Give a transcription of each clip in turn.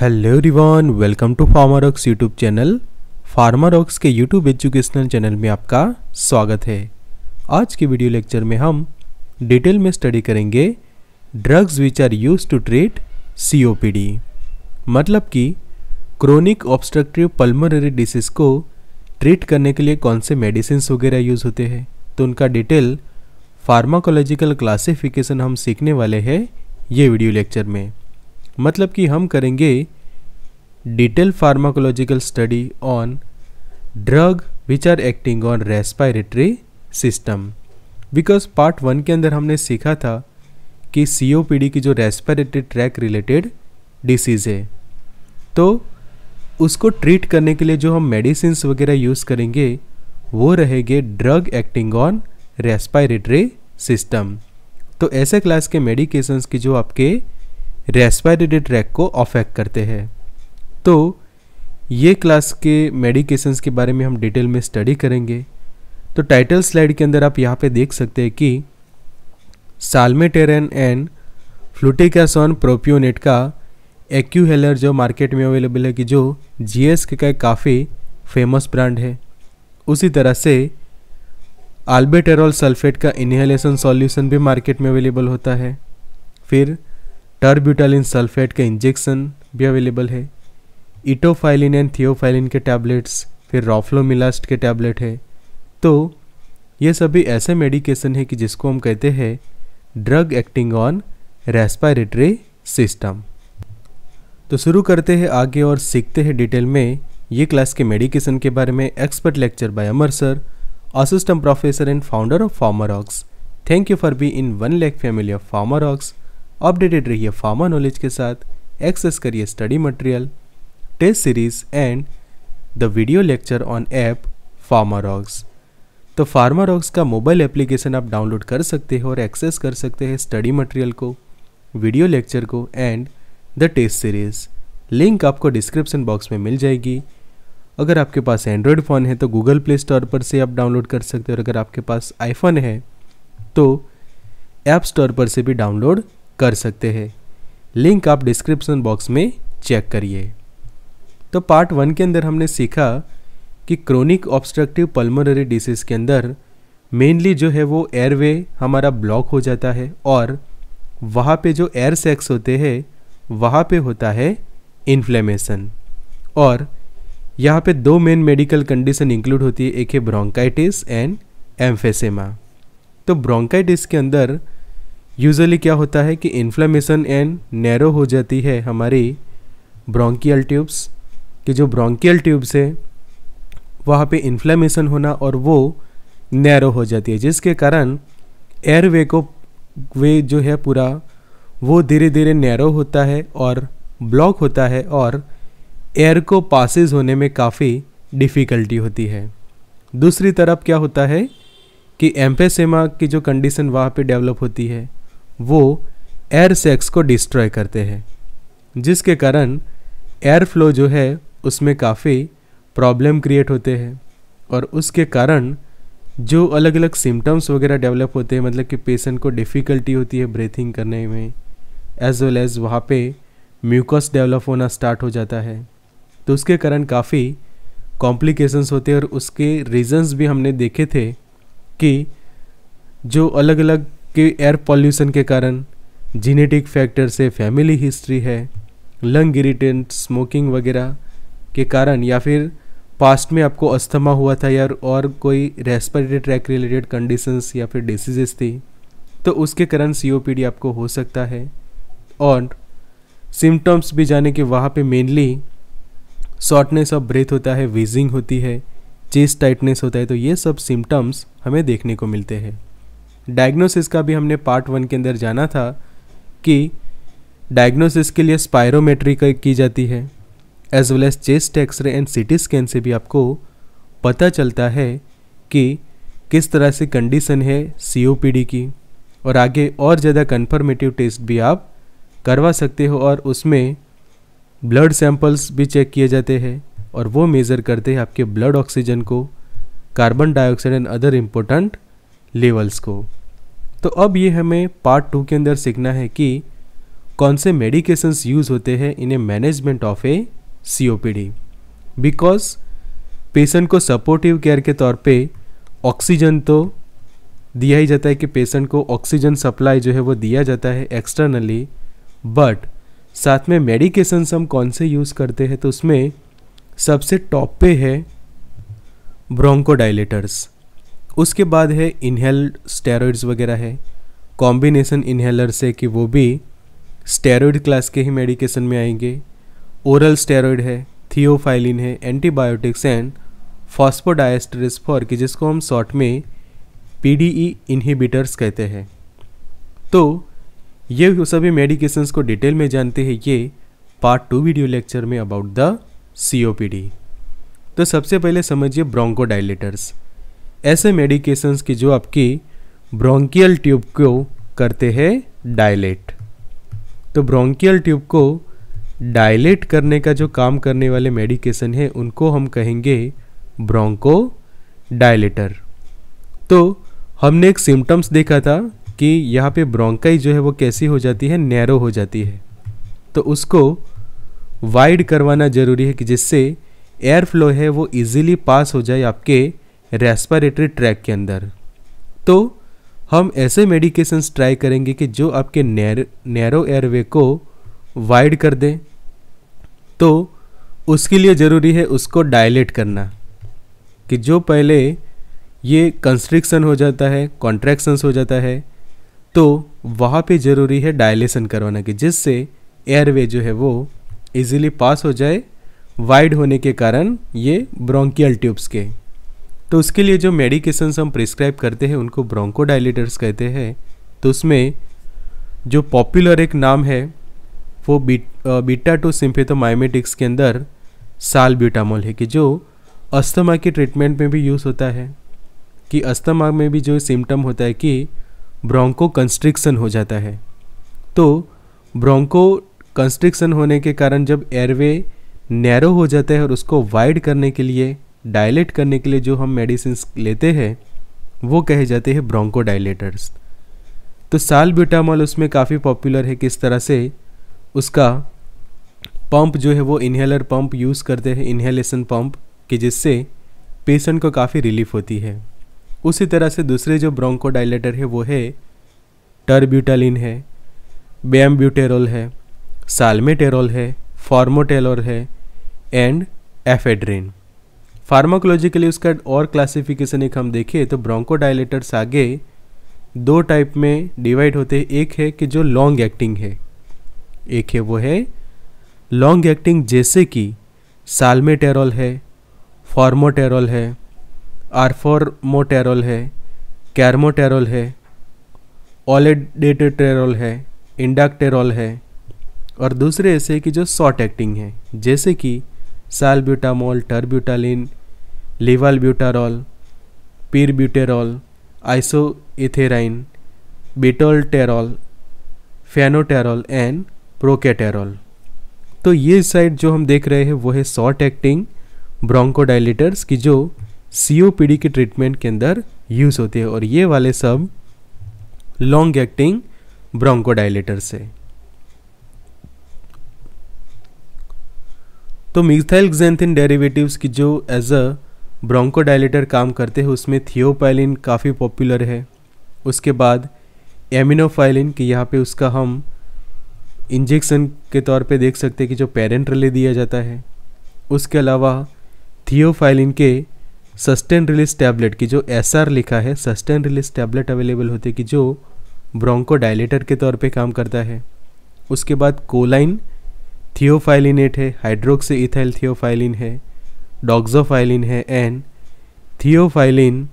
Hello रिवान welcome to Pharmarox YouTube channel Pharmarox के YouTube educational channel में आपका स्वागत है आज के वीडियो लेक्चर में हम डिटेल में स्टडी करेंगे drugs which are use to treat COPD मतलब कि क्रोनिक ऑब्स्ट्रक्टिव पल्मोनरी डिसीज को ट्रीट करने के लिए कौन से मेडिसिन वगैरह यूज़ होते हैं तो उनका डिटेल फार्माकोलॉजिकल क्लासिफिकेशन हम सीखने वाले हैं ये वीडियो लेक्चर में मतलब कि हम करेंगे detail pharmacological study on drug which are acting on respiratory system because part one के अंदर हमने सीखा था कि सी की जो रेस्पायरेटरी ट्रैक रिलेटेड डिसीज़ है तो उसको ट्रीट करने के लिए जो हम मेडिसिन वगैरह यूज़ करेंगे वो रहेंगे drug acting on respiratory system तो ऐसे क्लास के मेडिकेशंस की जो आपके रेस्पायरेटरी ट्रैक को अफेक्ट करते हैं तो ये क्लास के मेडिकेशंस के बारे में हम डिटेल में स्टडी करेंगे तो टाइटल स्लाइड के अंदर आप यहाँ पे देख सकते हैं कि सालमेटेरन एंड फ्लूटिकासन प्रोप्योनेट का एक्यूहेलर जो मार्केट में अवेलेबल है कि जो जी का काफ़ी फेमस ब्रांड है उसी तरह से आल्बेटेरॉल सल्फेट का इन्हेलेशन सॉल्यूशन भी मार्केट में अवेलेबल होता है फिर टर्ब्यूटालिन सल्फेट के इंजेक्शन भी अवेलेबल है इटोफाइलिन एंड थियोफाइलिन के टैबलेट्स फिर रॉफ्लोमिलास्ट के टैबलेट है तो ये सभी ऐसे मेडिकेशन है कि जिसको हम कहते हैं drug acting on respiratory system तो शुरू करते हैं आगे और सीखते हैं डिटेल में ये क्लास के मेडिकेशन के बारे में expert lecture by Amar sir assistant professor and founder of Pharmarox thank you for being one lakh family of Pharmarox updated रहिए फार्मा नॉलेज के साथ एक्सेस करिए study material test series and the video lecture on app Pharmarox तो Pharmarox का mobile application आप download कर सकते हो और एक्सेस कर सकते हैं स्टडी मटेरियल को वीडियो लेक्चर को and the test series link आपको डिस्क्रिप्शन बॉक्स में मिल जाएगी अगर आपके पास एंड्रॉयड फ़ोन है तो गूगल प्ले स्टोर पर से आप डाउनलोड कर सकते हो और अगर आपके पास आईफोन है तो ऐप स्टोर पर से भी डाउनलोड कर सकते हैं लिंक आप डिस्क्रिप्शन बॉक्स में चेक करिए तो पार्ट वन के अंदर हमने सीखा कि क्रोनिक ऑब्स्ट्रक्टिव पल्मोनरी डिसीज़ के अंदर मेनली जो है वो एयरवे हमारा ब्लॉक हो जाता है और वहाँ पे जो एयर सेक्स होते हैं वहाँ पे होता है इन्फ्लेमेशन और यहाँ पे दो मेन मेडिकल कंडीशन इंक्लूड होती है एक है ब्रोंकाइटिस एंड एम्फेसेमा तो ब्रोंकाइटिस के अंदर यूजली क्या होता है कि इन्फ्लेमेशन एंड नैरो हो जाती है हमारी ब्रोंकियल ट्यूब्स कि जो ब्रोंकियल ट्यूब्स है वहाँ पे इन्फ्लेमेशन होना और वो नैरो हो जाती है जिसके कारण एयर वे को वे जो है पूरा वो धीरे धीरे नैरो होता है और ब्लॉक होता है और एयर को पासिस होने में काफ़ी डिफ़िकल्टी होती है दूसरी तरफ क्या होता है कि एम्पेसेमा की जो कंडीशन वहाँ पे डेवलप होती है वो एयर सेक्स को डिस्ट्रॉय करते हैं जिसके कारण एयर फ्लो जो है उसमें काफ़ी प्रॉब्लम क्रिएट होते हैं और उसके कारण जो अलग अलग सिम्टम्स वगैरह डेवलप होते हैं मतलब कि पेशेंट को डिफ़िकल्टी होती है ब्रीथिंग करने में एज वेल एज़ वहाँ पे म्यूकस डेवलप होना स्टार्ट हो जाता है तो उसके कारण काफ़ी कॉम्प्लिकेशंस होते हैं और उसके रीजंस भी हमने देखे थे कि जो अलग अलग कि एयर पॉल्यूशन के कारण जीनेटिक फैक्टर से फैमिली हिस्ट्री है लंग इरीटेंट स्मोकिंग वगैरह के कारण या फिर पास्ट में आपको अस्थमा हुआ था या और कोई रेस्पिरेटरी ट्रैक रिलेटेड कंडीशंस या फिर डिसीजेस थी तो उसके कारण सी आपको हो सकता है और सिम्टम्स भी जाने के वहाँ पे मेनली शॉर्टनेस ऑफ ब्रेथ होता है वीजिंग होती है चेस्ट टाइटनेस होता है तो ये सब सिम्टम्स हमें देखने को मिलते हैं डायग्नोसिस का भी हमने पार्ट वन के अंदर जाना था कि डायग्नोसिस के लिए स्पायरोमेट्री की जाती है as well as chest X ray and C T scan से भी आपको पता चलता है कि किस तरह से कंडीशन है सीओपीडी की और आगे और ज़्यादा कन्फर्मेटिव टेस्ट भी आप करवा सकते हो और उसमें ब्लड सैंपल्स भी चेक किए जाते हैं और वो मेज़र करते हैं आपके ब्लड ऑक्सीजन को carbon dioxide and other important levels को तो अब ये हमें पार्ट टू के अंदर सीखना है कि कौन से मेडिकेशंस यूज़ होते हैं in a management of A C because patient को सपोर्टिव केयर के तौर पे ऑक्सीजन तो दिया ही जाता है कि पेशेंट को ऑक्सीजन सप्लाई जो है वो दिया जाता है एक्सटर्नली बट साथ में मेडिकेशंस हम कौन से यूज़ करते हैं तो उसमें सबसे टॉप पे है ब्रोंकोडाइलेटर्स उसके बाद है इन्हेल स्टेरॉइड्स वगैरह है कॉम्बिनेसन इन्हेलर से कि वो भी स्टेरॉइड क्लास के ही मेडिकेशन में आएंगे ओरल स्टेरॉइड है थियोफाइलिन है एंटीबायोटिक्स एंड फॉस्पोडाइस्ट्रिस फॉर कि जिसको हम शॉर्ट में पीडीई इनहिबिटर्स e कहते हैं तो ये सभी मेडिकेशंस को डिटेल में जानते हैं ये पार्ट टू वीडियो लेक्चर में अबाउट द डी तो सबसे पहले समझिए ब्रोंकोडाइलेटर्स ऐसे मेडिकेशंस की जो आपकी ब्रोंकियल ट्यूब को करते हैं डायलेट तो ब्रोंकियल ट्यूब को डायलेट करने का जो काम करने वाले मेडिकेशन है उनको हम कहेंगे ब्रोंको डायलेटर तो हमने एक सिम्टम्स देखा था कि यहाँ पे ब्रोंकाई जो है वो कैसी हो जाती है नैरो हो जाती है तो उसको वाइड करवाना ज़रूरी है कि जिससे एयर फ्लो है वो इजीली पास हो जाए आपके रेस्पारेटरी ट्रैक के अंदर तो हम ऐसे मेडिकेशंस ट्राई करेंगे कि जो आपके नैर नैरो एयरवे को वाइड कर दें तो उसके लिए ज़रूरी है उसको डायलेट करना कि जो पहले ये कंस्ट्रिक्शन हो जाता है कॉन्ट्रैक्शंस हो जाता है तो वहाँ पे ज़रूरी है डायलेशन करवाना कि जिससे एयरवे जो है वो इजीली पास हो जाए वाइड होने के कारण ये ब्रोंकियल ट्यूब्स के तो उसके लिए जो मेडिकेशंस हम प्रिस्क्राइब करते हैं उनको ब्रोंकोडाइलेटर्स कहते हैं तो उसमें जो पॉपुलर एक नाम है वो बीट बीटा टू सिम्फेथोमाइमेटिक्स के अंदर साल ब्यूटामोल है कि जो अस्थमा की ट्रीटमेंट में भी यूज़ होता है कि अस्थमा में भी जो सिम्टम होता है कि ब्रोंको कंस्ट्रिक्शन हो जाता है तो ब्रोंको कंस्ट्रिक्शन होने के कारण जब एयरवे नैरो हो जाता है और उसको वाइड करने के लिए डायलेट करने के लिए जो हम मेडिसिन लेते हैं वो कहे जाते हैं ब्रोंको डायलेटर्स तो साल ब्यूटामॉल उसमें काफ़ी पॉपुलर है किस तरह से उसका पंप जो है वो इन्हेलर पंप यूज़ करते हैं इन्हेलेशन पंप कि जिससे पेशेंट को काफ़ी रिलीफ होती है उसी तरह से दूसरे जो ब्रोंको डायलेटर है वो है टर्ब्यूटालिन है बेम्ब्यूटेरोल है सालमेटेरोल है फॉर्मोटेलोर है एंड एफेड्रिन फार्माकोलॉजिकली उसका और क्लासिफिकेशन एक हम देखें तो ब्रोंकोडाइलेटर्स आगे दो टाइप में डिवाइड होते हैं एक है कि जो लॉन्ग एक्टिंग है एक है वो है लॉन्ग एक्टिंग जैसे कि साल्मेटेरॉल है फॉर्मोटेरॉल है आरफॉर्मोटेरॉल है कैरमोटेरॉल है ओलेडेटेटेरॉल है इंडाक्टेरोल है और दूसरे ऐसे कि जो शॉर्ट एक्टिंग है जैसे कि सालब्यूटामोल टर्ब्यूटालिन लेवालब्यूटारॉल पीरब्यूटेरॉल आइसोइथेराइन बेटोलटेरॉल फेनोटेरॉल एंड प्रोकेटेरॉल तो ये साइड जो हम देख रहे हैं वो है शॉर्ट एक्टिंग ब्रोंकोडाइलेटर्स की जो सी के ट्रीटमेंट के अंदर यूज़ होते हैं और ये वाले सब लॉन्ग एक्टिंग ब्रोंकोडाइलेटर्स है तो मिथाइल डेरिवेटिव्स की जो एज अ ब्रोंकोडाइलेटर काम करते हैं उसमें थियोपाइलिन काफ़ी पॉपुलर है उसके बाद एमिनोफाइलिन कि यहाँ पे उसका हम इंजेक्शन के तौर पे देख सकते हैं कि जो पेरेंट रिले दिया जाता है उसके अलावा थियोफाइलिन के सस्टेन रिलीज टैबलेट की जो एस लिखा है सस्टेन रिलीज टैबलेट अवेलेबल होते कि जो ब्रोंको डायलेटर के तौर पे काम करता है उसके बाद कोलाइन थियोफाइलिनेट है हाइड्रोक्सी इथाइल थियोफाइलिन है डॉक्सोफाइलिन है an theophylline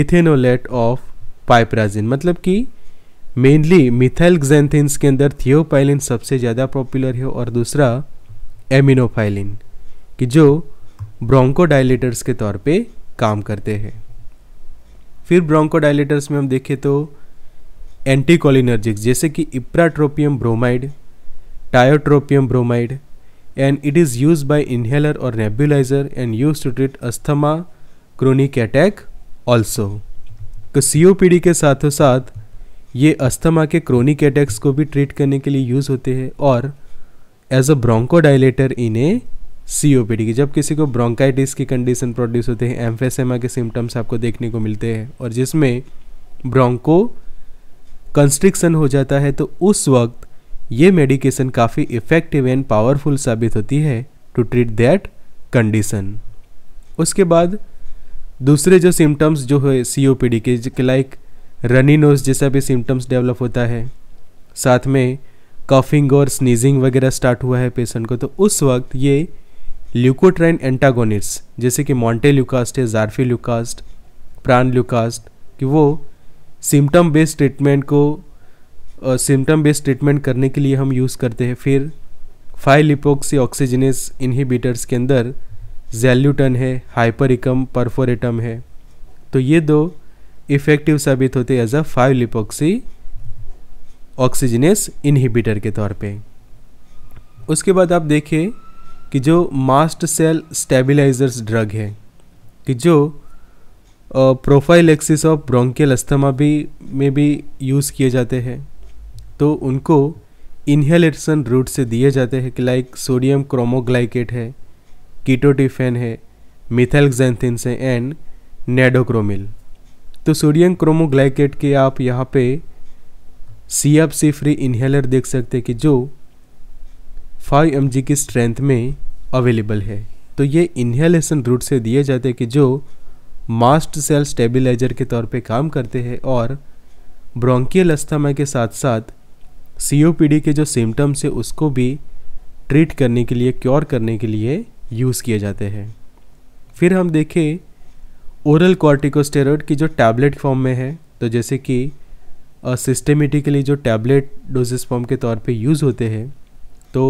ethanolate of piperazine मतलब कि मेनली मिथाइल ग्जेंथिन्स के अंदर थियोफाइलिन सबसे ज़्यादा पॉपुलर है और दूसरा एमिनोफाइलिन कि जो ब्रोंकोडाइलेटर्स के तौर पे काम करते हैं फिर ब्रोंकोडाइलेटर्स में हम देखें तो एंटीकोलिनर्जिक्स जैसे कि ipratropium bromide tiotropium bromide and it is used by inhaler or nebulizer and used to treat asthma, chronic attack also. तो सी ओ पी डी के साथों साथ ये अस्थमा के क्रोनिक अटैक्स को भी ट्रीट करने के लिए यूज़ होते हैं और as a bronchodilator in A C O P D की जब किसी को ब्रोंकाइटिस की कंडीशन प्रोड्यूस होते हैं एम्फेसेमा के सिम्टम्स आपको देखने को मिलते हैं और जिसमें ब्रोंको कंस्ट्रिक्शन हो जाता है तो उस वक्त ये मेडिकेशन काफ़ी इफ़ेक्टिव एंड पावरफुल साबित होती है टू ट्रीट दैट कंडीशन उसके बाद दूसरे जो सिम्टम्स जो है सी ओ पी डी के लाइक रनी नोज जैसा भी सिम्टम्स डेवलप होता है साथ में कफिंग और स्नीजिंग वगैरह स्टार्ट हुआ है पेशेंट को तो उस वक्त ये ल्यूकोट्राइन एंटागोनिट्स जैसे कि मॉन्टे ल्यूकास्ट है जारफी ल्यूकास्ट प्राण ल्यूकास्ट कि वो सिम्टम बेस्ड ट्रीटमेंट को सिम्टम बेस्ड ट्रीटमेंट करने के लिए हम यूज़ करते हैं फिर फाइव लिपोक्सी ऑक्सीजनेस इन्हीबिटर्स के अंदर जेल्यूटन है हाइपरिकम परफोरेटम है तो ये दो इफ़ेक्टिव साबित होते as a five lipoxy oxygenase inhibitor के तौर पे उसके बाद आप देखिए कि जो मास्ट सेल स्टेबिलाइजर्स ड्रग है कि जो prophylaxis of bronchial asthma भी में भी यूज़ किए जाते हैं तो उनको इन्हेलेशन रूट से दिए जाते हैं कि लाइक सोडियम क्रोमोग्लाइकेट है कीटोटिफेन है मिथेलगजेंथिन से एंड नेडोक्रोमिल तो सोडियम क्रोमोग्लाइकेट के आप यहाँ पे C F C free inhaler देख सकते हैं कि जो 5 एम की स्ट्रेंथ में अवेलेबल है तो ये इन्हेलेशन रूट से दिए जाते हैं कि जो मास्ट सेल स्टेबिलाइज़र के तौर पे काम करते हैं और ब्रोंकियल अस्थमा के साथ साथ सीओपीडी के जो सिम्टम्स है उसको भी ट्रीट करने के लिए क्योर करने के लिए यूज़ किए जाते हैं फिर हम देखें ओरल कॉर्टिकोस्टेरॉयड की जो टैबलेट फॉर्म में है तो जैसे कि सिस्टेमेटिकली जो टैबलेट डोजेस फॉर्म के तौर पे यूज़ होते हैं तो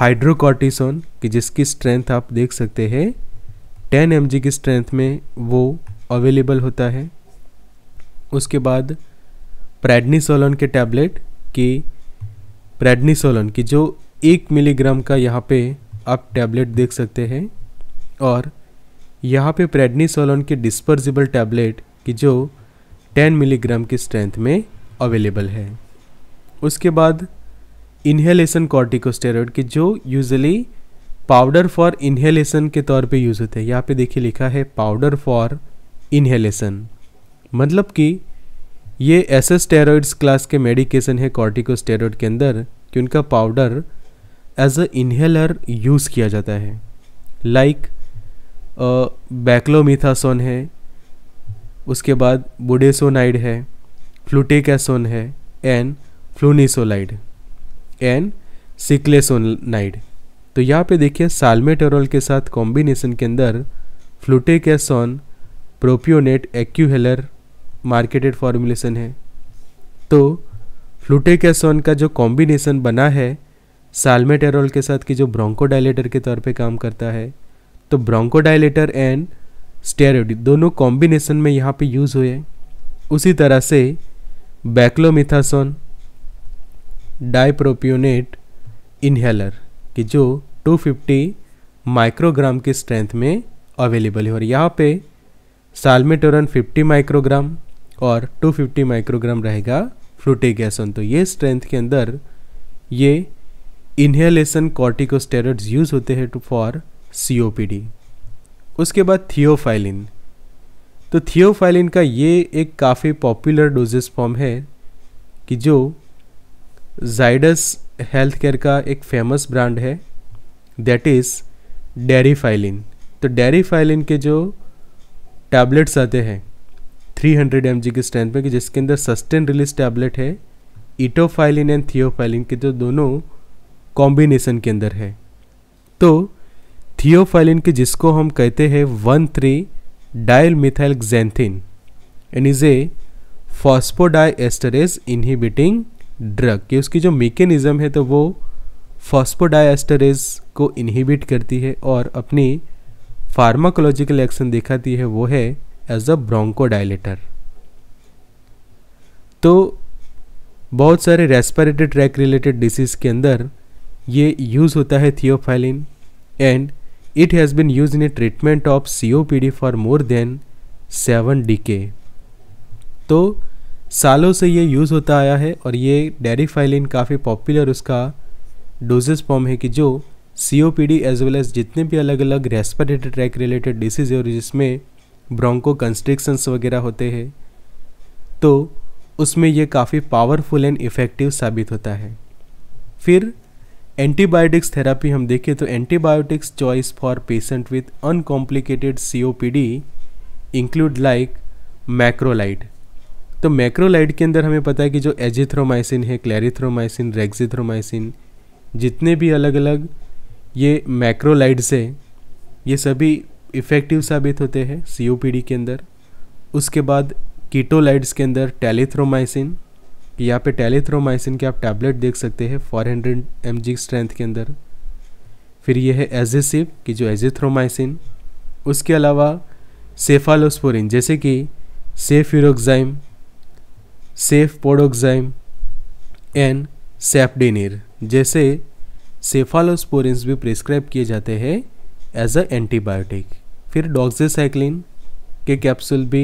हाइड्रोकॉर्टिसोन की जिसकी स्ट्रेंथ आप देख सकते हैं टेन एम की स्ट्रेंथ में वो अवेलेबल होता है उसके बाद प्रेडनीसोलोन के टैबलेट आपके प्रेडनिसोलन की जो एक मिलीग्राम का यहाँ पे आप टैबलेट देख सकते हैं और यहाँ पे प्रेडनिसोलन के डिस्पर्जिबल टैबलेट की जो 10 मिलीग्राम की स्ट्रेंथ में अवेलेबल है उसके बाद इन्हेलेसन कॉर्टिकोस्टेरॉइड की जो यूजली पाउडर फॉर इन्हेलेसन के तौर पे यूज़ होते हैं यहाँ पे देखिए लिखा है पाउडर फॉर इन्हेलेसन मतलब कि ये ऐसे स्टेरॉइड्स क्लास के मेडिकेशन है कॉर्टिकोस्टेरॉइड के अंदर कि उनका powder as a inhaler use किया जाता है लाइक बैक्लोमिथासोन है उसके बाद बुडेसोनाइड है फ्लूटेकासोन है एन फ्लूनिसोलाइड एन सिक्लेसोनाइड तो यहाँ पे देखिए साल्मेटेरोल के साथ कॉम्बिनेशन के अंदर फ्लूटेकासोन प्रोप्योनेट एक्यूहेलर मार्केटेड फॉर्मुलेशन है तो फ्लूटेकैसोन का जो कॉम्बिनेशन बना है सालमेटेरोल के साथ कि जो ब्रोंकोडाइलेटर के तौर पे काम करता है तो ब्रोंकोडाइलेटर एंड स्टेरोड दोनों कॉम्बिनेशन में यहाँ पे यूज़ हुए उसी तरह से बैक्लोमिथासोन डाइप्रोपियोनेट इन्हेलर कि जो 250 माइक्रोग्राम की स्ट्रेंथ में अवेलेबल है और यहाँ पे साल्मेटोरन 50 माइक्रोग्राम और 250 माइक्रोग्राम रहेगा फ्लूटेगैसन तो ये स्ट्रेंथ के अंदर ये इन्हेलेसन कॉर्टिकोस्टेरॉइड्स यूज होते हैं टू फॉर सी उसके बाद थियोफाइलिन तो थियोफाइलिन का ये एक काफ़ी पॉपुलर डोजेस फॉर्म है कि जो जाइडस हेल्थ केयर का एक फेमस ब्रांड है दैट इज़ डेरीफाइलिन तो डेरीफाइलिन के जो टैबलेट्स आते हैं थ्री हंड्रेड एम जी की स्ट्रेंथ में कि जिसके अंदर सस्टेन रिलीज टैबलेट है इटोफाइलिन एंड थियोफाइलिन के जो दोनों कॉम्बिनेशन के अंदर है तो थियोफाइलिन के जिसको हम कहते हैं one three dial methyl xanthine and is a phosphodiesterase inhibiting drug कि उसकी जो मेकेनिज़्म है तो वो फॉस्फोडाइस्टरेज को इनहिबिट करती है और अपनी फार्माकोलॉजिकल एक्शन दिखाती है वो है एज अ ब्रोंकोडाइलेटर तो बहुत सारे रेस्पिरेटरी ट्रैक रिलेटेड डिसीज़ के अंदर ये यूज़ होता है theophylline and it has been use in a treatment of C for more than seven decade तो सालों से ये यूज़ होता आया है और ये डेरीफाइलिन काफ़ी पॉपुलर उसका डोजेस फॉर्म है कि जो C O P D as well as जितने भी अलग अलग रेस्पिरेटरी ट्रैक रिलेटेड डिसीज़ है और जिसमें ब्रोंको कंस्ट्रिक्शंस वगैरह होते हैं तो उसमें ये काफ़ी पावरफुल एंड इफ़ेक्टिव साबित होता है फिर एंटीबायोटिक्स थेरापी हम देखें तो antibiotics choice for patient with uncomplicated COPD include like macrolide तो मैक्रोलाइट के अंदर हमें पता है कि जो एजिथ्रोमाइसिन है क्लैरिथ्रोमाइसिन रेगजिथ्रोमाइसिन जितने भी अलग अलग ये मैक्रोलाइड्स है ये सभी इफ़ेक्टिव साबित होते हैं सी के अंदर उसके बाद कीटोलाइड्स के अंदर टेलीथ्रोमाइसिन यहाँ पे टेलीथ्रोमाइसिन के आप टैबलेट देख सकते हैं 400 हंड्रेड एम स्ट्रेंथ के अंदर फिर ये है एजेसिव कि जो एजिथ्रोमाइसिन उसके अलावा सेफालोस्पोरिन जैसे कि cefuroxime cefpodoxime and cefdinir जैसे सेफालोस्पोरिन भी प्रिस्क्राइब किए जाते हैं एज अ एंटीबायोटिक फिर डॉक्सिसाइक्लिन के कैप्सूल भी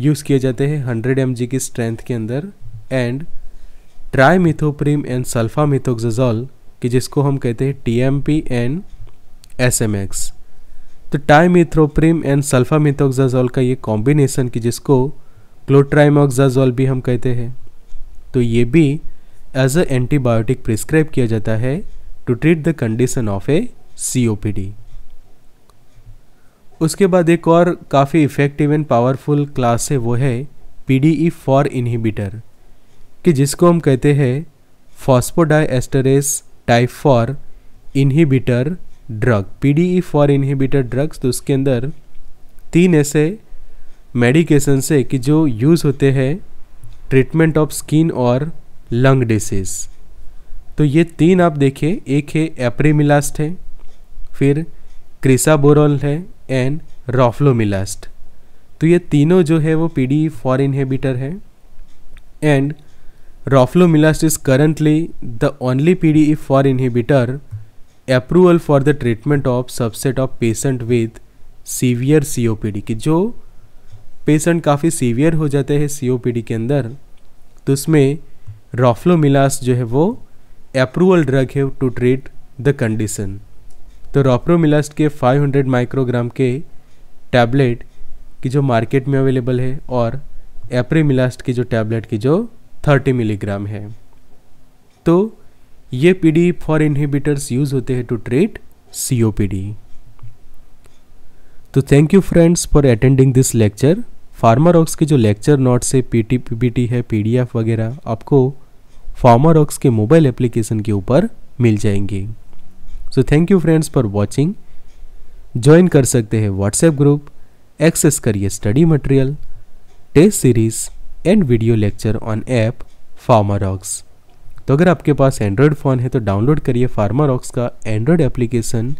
यूज़ किए जाते हैं हंड्रेड एम की स्ट्रेंथ के अंदर एंड ट्राईमिथोप्रीम एंड मिथोक्जोल कि जिसको हम कहते हैं T M P and S M X तो टाईमिथ्रोप्रीम एंड सल्फामिथोक्जाजोल का ये कॉम्बिनेसन कि जिसको क्लोट्राइमोक्जाजोल भी हम कहते हैं तो ये भी एज अ एंटीबायोटिक प्रिस्क्राइब किया जाता है to treat the condition of A C O P D उसके बाद एक और काफ़ी इफ़ेक्टिव एंड पावरफुल क्लास है वो है P D E four inhibitor कि जिसको हम कहते हैं phosphodiesterase type four inhibitor drug P D E four inhibitor drugs तो उसके अंदर तीन ऐसे मेडिकेशन से कि जो यूज़ होते हैं ट्रीटमेंट ऑफ स्किन और लंग डिसीज़ तो ये तीन आप देखिए एक है एप्रीमिलास्ट है फिर क्रिसाबोरॉल है एंड रॉफ्लोमिलास्ट तो ये तीनों जो है वो पी डी फॉर इनहेबिटर है and roflumilast is currently the only P D four inhibitor approval for the treatment of subset of patient with severe C O P D की जो पेशेंट काफ़ी सीवियर हो जाते हैं सी ओ पी डी के अंदर तो उसमें रॉफ्लोमिलास्ट जो है वो अप्रूवल ड्रग है टू ट्रीट द कंडीशन तो रॉप्रोमिलास्ट के 500 माइक्रोग्राम के टैबलेट की जो मार्केट में अवेलेबल है और एप्रीमिलास्ट की जो टैबलेट की जो 30 मिलीग्राम है तो ये P D four inhibitors use होते हैं टू ट्रीट सी तो thank you friends for attending this lecture Pharmarox के जो lecture notes P T है एफ वगैरह आपको फार्मर ऑक्स के मोबाइल एप्लीकेशन के ऊपर मिल जाएंगे so thank you friends for watching join कर सकते हैं व्हाट्सएप ग्रुप एक्सेस करिए study material test series and video lecture on app Pharmarox तो अगर आपके पास एंड्रॉयड फ़ोन है तो डाउनलोड करिए फार्मारॉक्स का Android application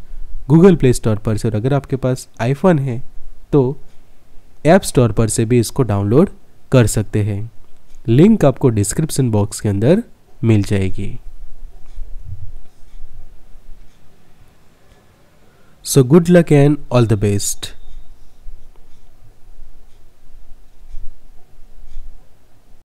Google Play Store पर से और अगर आपके पास आईफोन है तो ऐप स्टोर पर से भी इसको डाउनलोड कर सकते हैं लिंक आपको डिस्क्रिप्शन बॉक्स के अंदर मिल जाएगी So good luck and all the best.